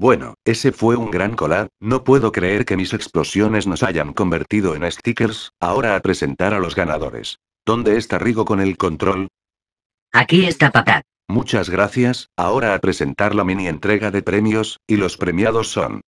Bueno, ese fue un gran colar, no puedo creer que mis explosiones nos hayan convertido en stickers, ahora a presentar a los ganadores. ¿Dónde está Rigo con el control? Aquí está papá. Muchas gracias, ahora a presentar la mini entrega de premios, y los premiados son...